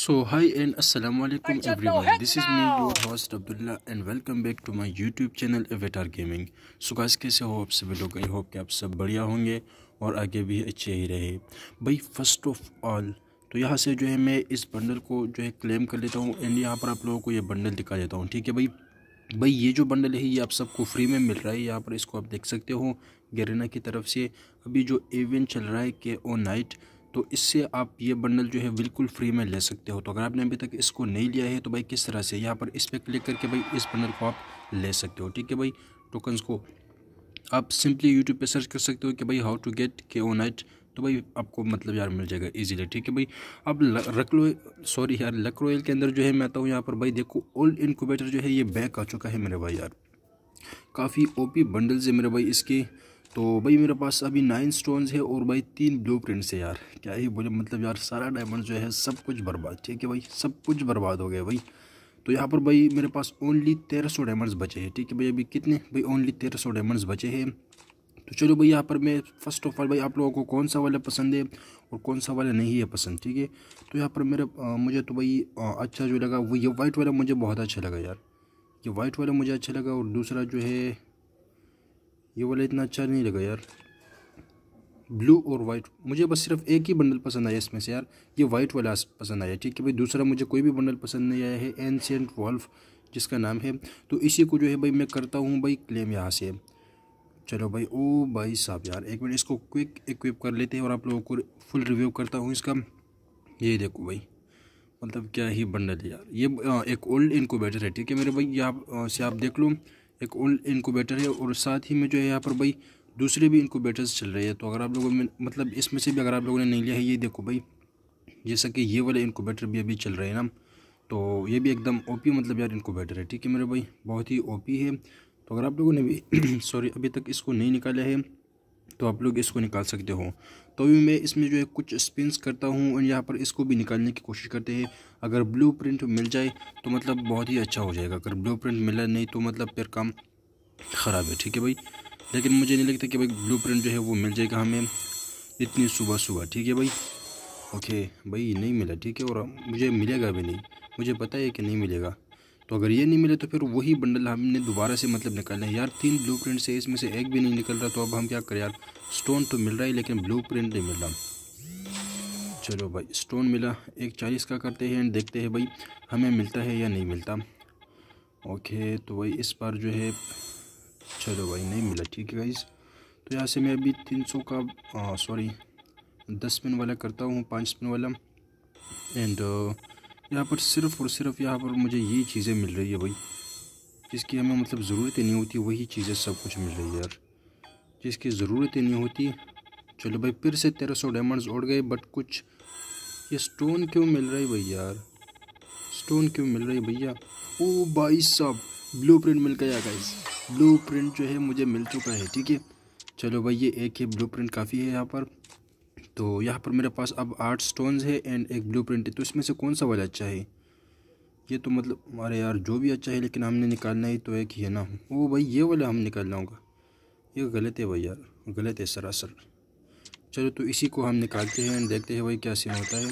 So hi and assalamualaikum everyone. This is me your host Abdullah and welcome back to my YouTube channel Avatar Gaming. So guys कैसे हो आप सभी लोग I hope कि आप सब बढ़िया होंगे और आगे भी अच्छे ही रहे भाई फर्स्ट ऑफ ऑल तो यहाँ से जो है मैं इस बंडल को जो है क्लेम कर लेता हूँ एंड यहाँ पर आप लोगों को ये बंडल दिखा देता हूँ ठीक है भाई भाई ये जो बंडल है ये आप सबको फ्री में मिल रहा है यहाँ पर इसको आप देख सकते हो गरेना की तरफ से अभी जो इवेंट चल रहा है के ओ नाइट तो इससे आप ये बंडल जो है बिल्कुल फ्री में ले सकते हो तो अगर आपने अभी तक इसको नहीं लिया है तो भाई किस तरह से यहाँ पर इस पर क्लिक करके भाई इस बंडल को आप ले सकते हो ठीक है भाई टोकन्स को आप सिंपली यूट्यूब पे सर्च कर सकते हो कि भाई हाउ टू गेट के ओ नाइट तो भाई आपको मतलब यार मिल जाएगा इजीली ठीक है भाई अब रकलो सॉरी यार लकरोयल के अंदर जो है मैं आता हूँ यहाँ पर भाई देखो ओल्ड इनक्यूबेटर जो है ये बैक आ चुका है मेरे भाई यार काफ़ी ओपी बंडल्स है मेरे भाई इसके तो भाई मेरे पास अभी नाइन स्टोन्स है और भाई तीन ब्लू प्रिंट्स है यार क्या ही बोले मतलब यार सारा डायमंड जो है सब कुछ बर्बाद ठीक है भाई सब कुछ बर्बाद हो गया भाई तो यहाँ पर भाई मेरे पास ओनली तेरह सौ डायमंड्स बचे हैं ठीक है भाई अभी कितने भाई ओनली तेरह सौ डायमंड्स बचे हैं तो चलो भाई यहाँ पर मैं फ़र्स्ट ऑफ ऑल भाई आप लोगों को कौन सा वाला पसंद है और कौन सा वाला नहीं है पसंद ठीक है तो यहाँ पर मेरे आ, मुझे तो भाई आ, अच्छा जो लगा वो ये वाइट वाला मुझे बहुत अच्छा लगा यार ये वाइट वाला मुझे अच्छा लगा और दूसरा जो है ये वाला इतना अच्छा नहीं लगा यार ब्लू और वाइट मुझे बस सिर्फ एक ही बंडल पसंद आया इसमें से यार ये वाइट वाला पसंद आया ठीक है भाई दूसरा मुझे कोई भी बंडल पसंद नहीं आया है एनशेंट वॉल्फ जिसका नाम है तो इसी को जो है भाई मैं करता हूँ भाई क्लेम यहाँ से चलो भाई ओ भाई साहब यार एक मिनट इसको क्विक इक्विप कर लेते हैं और आप लोगों को फुल रिव्यू करता हूँ इसका ये देखो भाई मतलब क्या ही बंडल है यार ये एक ओल्ड इनको बेटर है ठीक है मेरे भाई यहाँ से आप देख लो एक ओल्ड इनकोबेटर है और साथ ही में जो है यहाँ पर भाई दूसरे भी इनकोबेटर्स चल रहे हैं तो अगर आप लोगों में मतलब इसमें से भी अगर आप लोगों ने नहीं लिया है ये देखो भाई जैसा कि ये वाले इनकोबेटर भी अभी चल रहे हैं ना तो ये भी एकदम ओपी मतलब यार इनकोबेटर है ठीक है मेरे भाई बहुत ही ओपी है तो अगर आप लोगों ने भी सॉरी अभी तक इसको नहीं निकाला है तो आप लोग इसको निकाल सकते हो तो भी मैं इसमें जो है कुछ स्पिन्स करता हूँ और यहाँ पर इसको भी निकालने की कोशिश करते हैं अगर ब्लू प्रिंट मिल जाए तो मतलब बहुत ही अच्छा हो जाएगा अगर ब्लू प्रिंट मिला नहीं तो मतलब फिर काम ख़राब है ठीक है भाई लेकिन मुझे नहीं लगता कि भाई ब्लू प्रिंट जो है वो मिल जाएगा हमें इतनी सुबह सुबह ठीक है भाई ओके भाई नहीं मिला ठीक है और मुझे मिलेगा भी नहीं मुझे पता है कि नहीं मिलेगा तो अगर ये नहीं मिले तो फिर वही बंडल हमने दोबारा से मतलब निकालना है यार तीन ब्लू प्रिंट से इसमें से एक भी नहीं निकल रहा तो अब हम क्या करें यार स्टोन तो मिल रहा है लेकिन ब्लू प्रिंट नहीं मिल रहा चलो भाई स्टोन मिला एक चालीस का करते हैं एंड देखते हैं भाई हमें मिलता है या नहीं मिलता ओके तो भाई इस बार जो है चलो भाई नहीं मिला ठीक है भाई तो यहाँ से मैं अभी तीन सौ का सॉरी दस पिन वाला करता हूँ पाँच पिन वाला एंड यहाँ पर सिर्फ और सिर्फ यहाँ पर मुझे ये चीज़ें मिल रही है भाई जिसकी हमें मतलब ज़रूरत ही नहीं होती वही चीज़ें सब कुछ मिल रही है यार जिसकी ज़रूरत ही नहीं होती चलो भाई फिर से तेरह सौ डायमंड्स उड़ गए बट कुछ ये स्टोन क्यों मिल रही भाई यार स्टोन क्यों मिल रही भैया ओ भाई साहब ब्लू प्रिंट मिल गया गाइस ब्लू प्रिंट जो है मुझे मिल चुका है ठीक है चलो भाई ये एक ही ब्लू प्रिंट काफ़ी है यहाँ पर तो यहाँ पर मेरे पास अब आठ स्टोन्स है एंड एक ब्लू प्रिंट है तो इसमें से कौन सा वाला अच्छा है ये तो मतलब हमारे यार जो भी अच्छा है लेकिन हमने निकालना ही तो एक ही है ना ओ भाई ये वाला हम निकालना होगा ये गलत है भाई यार गलत है सरासर चलो तो इसी को हम निकालते हैं एंड देखते हैं भाई क्या सीन होता है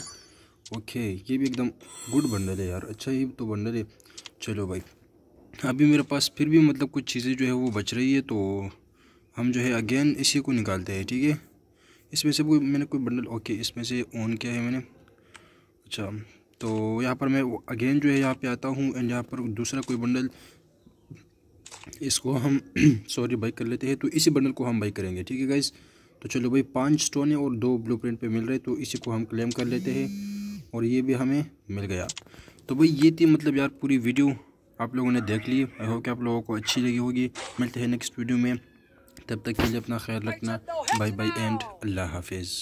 ओके ये भी एकदम गुड बंडल है यार अच्छा ही तो बंडल है चलो भाई अभी मेरे पास फिर भी मतलब कुछ चीज़ें जो है वो बच रही है तो हम जो है अगेन इसी को निकालते हैं ठीक है इसमें से कोई मैंने कोई बंडल ओके इसमें से ऑन किया है मैंने अच्छा तो यहाँ पर मैं अगेन जो है यहाँ पे आता हूँ एंड यहाँ पर दूसरा कोई बंडल इसको हम सॉरी बाइक कर लेते हैं तो इसी बंडल को हम बाइक करेंगे ठीक है गाइज़ तो चलो भाई पांच स्टोन है और दो ब्लू प्रिंट पर मिल रहे तो इसी को हम क्लेम कर लेते हैं और ये भी हमें मिल गया तो भाई ये थी मतलब यार पूरी वीडियो आप लोगों ने देख ली आई होप कि आप लोगों को अच्छी लगी होगी मिलते हैं नेक्स्ट वीडियो में तब तक के लिए अपना ख्याल रखना बाय बाय एंड अल्लाह हाफिज़